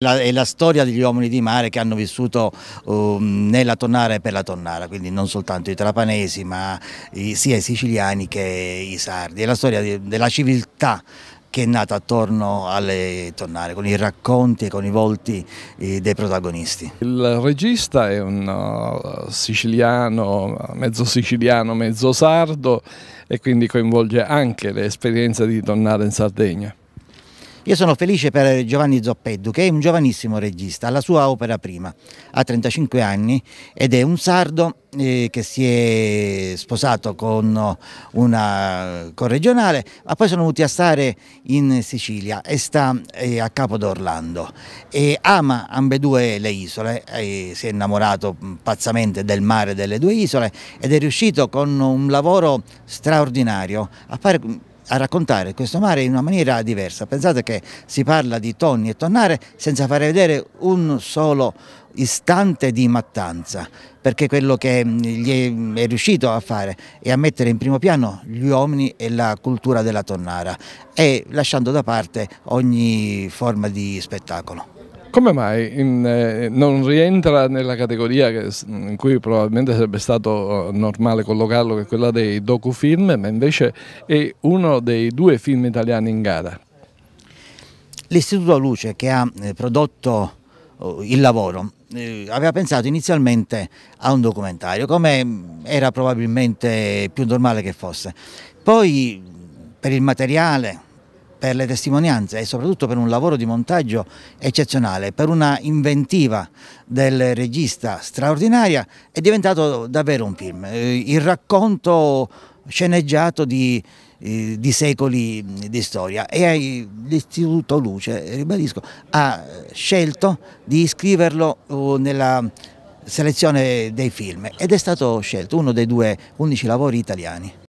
La, è la storia degli uomini di mare che hanno vissuto um, nella Tonnara e per la Tonnara, quindi non soltanto i trapanesi ma i, sia i siciliani che i sardi, è la storia di, della civiltà che è nata attorno alle tonnare, con i racconti e con i volti eh, dei protagonisti. Il regista è un uh, siciliano, mezzo siciliano, mezzo sardo e quindi coinvolge anche l'esperienza di Tonnara in Sardegna. Io sono felice per Giovanni Zoppeddu che è un giovanissimo regista, la sua opera prima, ha 35 anni ed è un sardo eh, che si è sposato con una corregionale, ma poi sono venuti a stare in Sicilia e sta eh, a capo d'Orlando. E ama ambedue le isole, eh, si è innamorato mm, pazzamente del mare delle due isole ed è riuscito con un lavoro straordinario a fare mm, a raccontare questo mare in una maniera diversa. Pensate che si parla di tonni e tonnare senza fare vedere un solo istante di mattanza, perché quello che mm, gli mm, è, riuscito a fare è a mettere in primo piano gli uomini e la cultura della tonnara e lasciando da parte ogni forma di spettacolo. Come mai in, eh, non rientra nella categoria che, in cui probabilmente sarebbe stato eh, normale collocarlo, che è quella dei docufilm, ma invece è uno dei due film italiani in gara? L'Istituto Luce che ha eh, prodotto eh, il lavoro aveva pensato inizialmente a un documentario, come mm, era probabilmente più normale che fosse. Poi per il materiale per le testimonianze e soprattutto per un lavoro di montaggio eccezionale, per una inventiva del regista straordinaria, è diventato davvero un film, eh, il racconto sceneggiato di, eh, di secoli di storia e l'Istituto Luce, eh, ribadisco, ha scelto di iscriverlo uh, nella selezione dei film ed è stato scelto uno dei due undici lavori italiani.